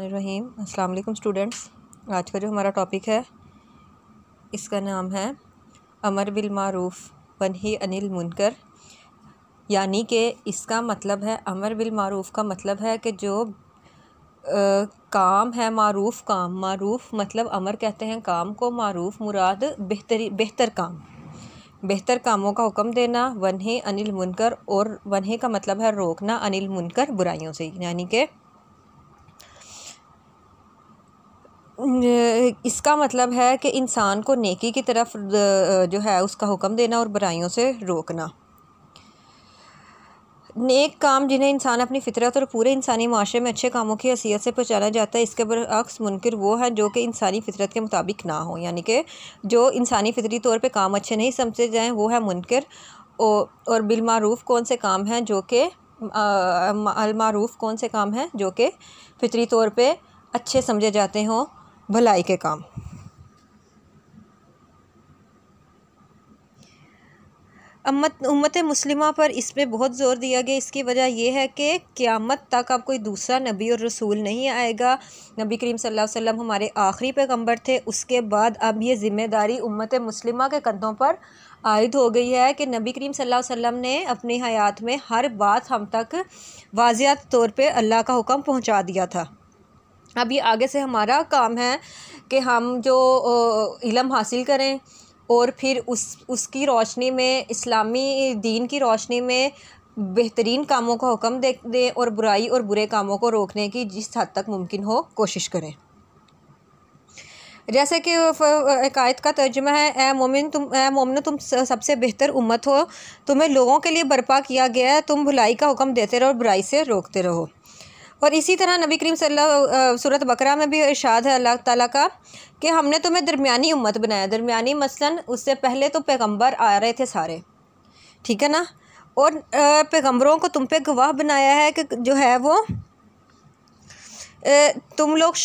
रहीम अस्सलाम वालेकुम स्टूडेंट्स आज का जो हमारा टॉपिक है इसका नाम है अमर बिल मारूफ ही अनिल मुनकर यानी कि इसका मतलब है अमर बिल मारूफ का मतलब है कि जो आ, काम है मारूफ काम मारूफ मतलब अमर कहते हैं काम को मारूफ मुराद बेहतरी बेहतर काम बेहतर कामों का हुक्म देना ही अनिल मुनकर और ही का मतलब है रोकना अनिल मुनकर बुराइयों से यानी कि इसका मतलब है कि इंसान को नेकी की तरफ जो है उसका हुक्म देना और बुराइयों से रोकना नेक काम जिन्हें इंसान अपनी फितरत और पूरे इंसानी माशरे में अच्छे कामों की हैसियत से पहचाना जाता है इसके बरक्स मुनकर वो हैं जो कि इंसानी फितरत के मुताबिक ना हो यानी कि जो इंसानी फितरी तौर पे काम अच्छे नहीं समझे जाएँ वो है मुनकर और बिलमारूफ़ कौन से काम हैं जो कि अलमारूफ़ कौन से काम हैं जो कि फितरी तौर पर अच्छे समझे जाते हों भलाई के काम अम्मत उम्मत मुस्लिमा पर इसमें बहुत ज़ोर दिया गया इसकी वजह यह है कि क़्यामत तक अब कोई दूसरा नबी और रसूल नहीं आएगा नबी करीम सल्लल्लाहु अलैहि वसल्लम हमारे आखिरी पैगंबर थे उसके बाद अब ये ज़िम्मेदारी उम्मत मुस्लिमा के कंधों पर आयद हो गई है कि नबी करीम सल्लल्लाहु अलैहि वसल्लम ने अपनी हयात में हर बात हम तक वाजियात तौर पर अल्लाह का हुक्म पहुँचा दिया था अब ये आगे से हमारा काम है कि हम जो इलम हासिल करें और फिर उस उसकी रोशनी में इस्लामी दीन की रोशनी में बेहतरीन कामों का हुक्म दे दें और बुराई और बुरे कामों को रोकने की जिस हद तक मुमकिन हो कोशिश करें जैसे कि एकायत का तर्जमा है ए मोमिन तुम ए मोमिन तुम सबसे बेहतर उम्मत हो तुम्हें लोगों के लिए बर्पा किया गया है तुम भलाई का हुक्म देते रहो और बुराई से रोकते रहो और इसी तरह नबी करीम सल्लल्लाहु सूरत बकरा में भी इरशाद है अल्लाह ताला का कि हमने तुम्हें दरमियानी उम्मत बनाया दरमियानी मसलन उससे पहले तो पैगंबर आ रहे थे सारे ठीक है ना और पैगंबरों को तुम पे गवाह बनाया है कि जो है वो तुम लोग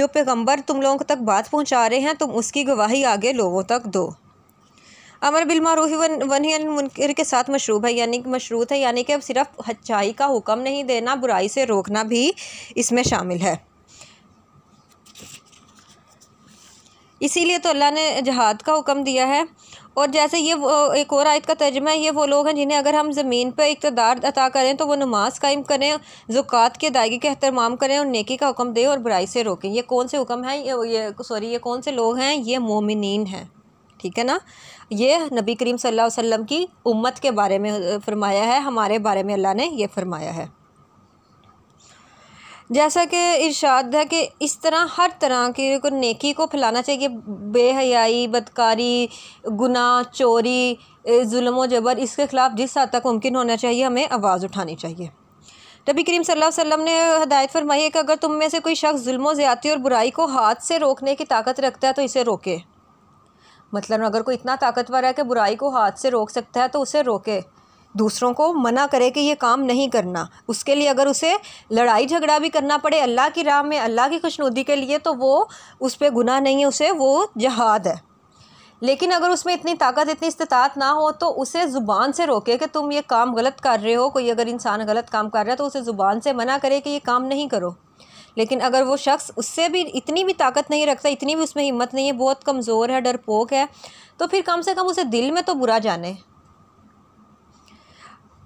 जो पैगंबर तुम लोगों तक बात पहुँचा रहे हैं तुम उसकी गवाही आगे लोगों तक दो अमर बिलमा रूही वन वनहीन मुनकर के साथ मशरूब है यानी कि मशरूत है यानी कि अब सिर्फ अच्छाई का हुक्म नहीं देना बुराई से रोकना भी इसमें शामिल है इसीलिए तो अल्लाह ने जहाद का हुक्म दिया है और जैसे ये एक और आयत का तर्जमा है ये वो लोग हैं जिन्हें अगर हम ज़मीन पर इकतदार अता करें तो वो नमाज कायम करें ज़ुक़ात के अदायगी के अहतमाम करें और नेकी का हुक्म दें और बुराई से रोकें ये कौन से हुक्म हैं ये, ये सॉरी ये कौन से लोग हैं ये मोमिन हैं ठीक है ना ये नबी करीम सल्लल्लाहु अलैहि वसल्लम की उम्मत के बारे में फरमाया है हमारे बारे में अल्लाह ने ये फरमाया है जैसा कि इरशाद है कि इस तरह हर तरह की को नेकी को फैलाना चाहिए बेहयाई बदकारी गुनाह चोरी जुल्म जबर इसके ख़िलाफ़ जिस हद तक मुमकिन होना चाहिए हमें आवाज़ उठानी चाहिए नबी करीम सल्लल्लाहु अलैहि वसल्लम ने हदायत फरमाई है कि अगर तुम में से कोई शख्स जुल्म ज़्यादती और बुराई को हाथ से रोकने की ताकत रखता है तो इसे रोके मतलब अगर कोई इतना ताकतवर है कि बुराई को हाथ से रोक सकता है तो उसे रोके दूसरों को मना करे कि ये काम नहीं करना उसके लिए अगर उसे लड़ाई झगड़ा भी करना पड़े अल्लाह की राह में अल्लाह की खुशनुदी के लिए तो वो उस पर गुनाह नहीं है उसे वो जहाद है लेकिन अगर उसमें इतनी ताकत इतनी इस्तात ना हो तो उसे ज़ुबान से रोके कि तुम ये काम गलत कर रहे हो कोई अगर इंसान गलत काम कर रहा है तो उसे ज़ुबान से मना करे कि ये काम नहीं करो लेकिन अगर वो शख्स उससे भी इतनी भी ताकत नहीं रखता इतनी भी उसमें हिम्मत नहीं है बहुत कमज़ोर है डरपोक है तो फिर कम से कम उसे दिल में तो बुरा जाने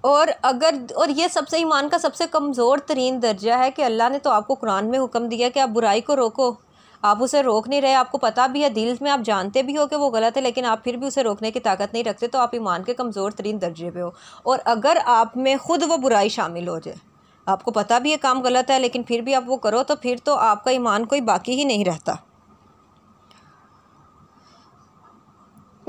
और अगर और ये सबसे ईमान का सबसे कमज़ोर तरीन दर्जा है कि अल्लाह ने तो आपको कुरान में हुक्म दिया कि आप बुराई को रोको आप उसे रोक नहीं रहे आपको पता भी है दिल में आप जानते भी हो कि वो गलत है लेकिन आप फिर भी उसे रोकने की ताकत नहीं रखते तो आप ईमान के कमज़ोर तरीन दर्जे पे हो और अगर आप में ख़ुद वो बुराई शामिल हो जाए आपको पता भी ये काम गलत है लेकिन फिर भी आप वो करो तो फिर तो आपका ईमान कोई बाकी ही नहीं रहता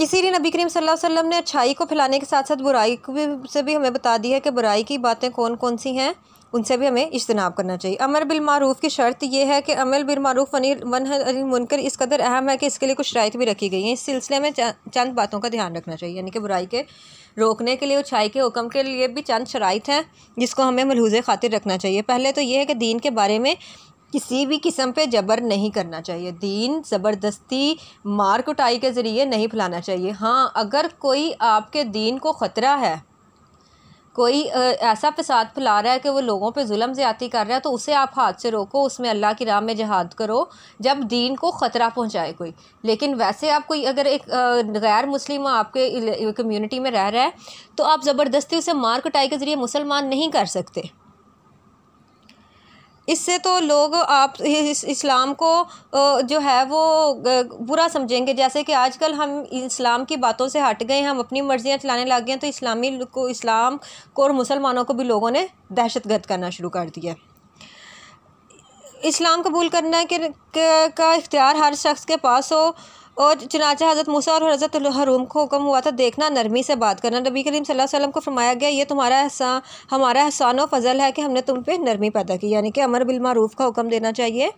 इसीलिए नबी करीम सल्लल्लाहु अलैहि वसल्लम ने अच्छाई को फैलाने के साथ साथ बुराई को भी से भी हमें बता दी है कि बुराई की बातें कौन कौन सी हैं उनसे भी हमें इजतनाब करना चाहिए अमर बिलमारूफ़ की शर्त यह है कि अमल बिलमूफ़ वनी वन मुनकर इस कदर अहम है कि इसके लिए कुछ शराइ भी रखी गई हैं इस सिलसिले में चंद बातों का ध्यान रखना चाहिए यानी कि बुराई के रोकने के लिए और छाई के हुक्म के लिए भी चंद शराइ हैं जिसको हमें मलहूज़ खातिर रखना चाहिए पहले तो यह है कि दीन के बारे में किसी भी किस्म पे जबर नहीं करना चाहिए दीन ज़बरदस्ती मार कुटाई के ज़रिए नहीं फैलाना चाहिए हाँ अगर कोई आपके दीन को ख़तरा है कोई ऐसा फसाद फैला रहा है कि वो लोगों पे जुल्म ज़्यादती कर रहा है तो उसे आप हाथ से रोको उसमें अल्लाह की राह में जहाद करो जब दीन को ख़तरा पहुंचाए कोई लेकिन वैसे आप कोई अगर एक गैर मुस्लिम आपके कम्युनिटी में रह रहा है तो आप ज़बरदस्ती उसे मार कटाई के ज़रिए मुसलमान नहीं कर सकते इससे तो लोग आप इस इस्लाम को जो है वो बुरा समझेंगे जैसे कि आजकल हम इस्लाम की बातों से हट गए हम अपनी मर्ज़ियाँ चलाने लग गए तो इस्लामी को इस्लाम को और मुसलमानों को भी लोगों ने दहशत गर्द करना शुरू कर दिया इस्लाम कबूल करना के, के, का इख्तियार हर शख्स के पास हो और चनाचा हज़रत मूसा और हज़रत हरूम को हुक्म हुआ था देखना नरमी से बात करना नबी करीम सल्लल्लाहु अलैहि वसल्लम को फरमाया गया ये तुम्हारा एहसान हमारा एहसान और फजल है कि हमने तुम पे नरमी पैदा की यानी कि अमर बिलमूफ़ का हुक्म देना चाहिए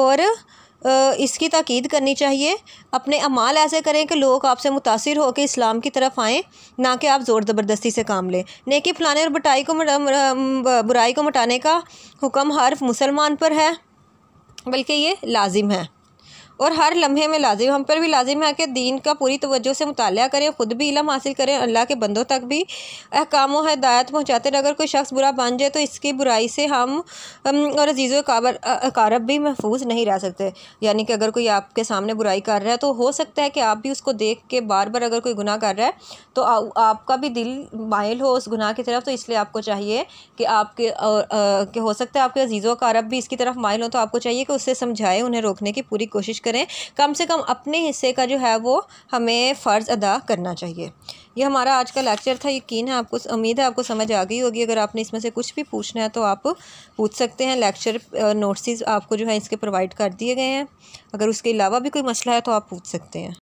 और इसकी ताकीद करनी चाहिए अपने अमाल ऐसे करें कि लोग आपसे मुतासर होकर इस्लाम की तरफ आएँ ना कि आप ज़ोर ज़बरदस्ती से काम लें नेकी फलाने और बटाई को बुराई को मटाने का हुक्म हर मुसलमान पर है बल्कि ये लाजिम है और हर लम्हे में लाजिम हम पर भी लाजिम है कि दीन का पूरी तवज्जो से मुताल करें ख़ुद भी इलम हासिल करें अल्लाह के बंदों तक भी अहकाम व हदायत पहुँचाते अगर कोई शख्स बुरा बन जाए तो इसकी बुराई से हम, और अजीज़ काबर अकारब भी महफूज नहीं रह सकते यानी कि अगर कोई आपके सामने बुराई कर रहा है तो हो सकता है कि आप भी उसको देख के बार बार अगर कोई गुनाह कर रहा है तो आपका भी दिल मायल हो उस गुनाह की तरफ तो इसलिए आपको चाहिए कि आपके और हो सकता है आपके अजीज़ों काब भी इसकी तरफ मायल हो तो आपको चाहिए कि उससे समझाएं उन्हें रोकने की पूरी कोशिश करें कम से कम अपने हिस्से का जो है वो हमें फ़र्ज़ अदा करना चाहिए ये हमारा आज का लेक्चर था यकीन है आपको उम्मीद है आपको समझ आ गई होगी अगर आपने इसमें से कुछ भी पूछना है तो आप पूछ सकते हैं लेक्चर नोट्स आपको जो है इसके प्रोवाइड कर दिए गए हैं अगर उसके अलावा भी कोई मसला है तो आप पूछ सकते हैं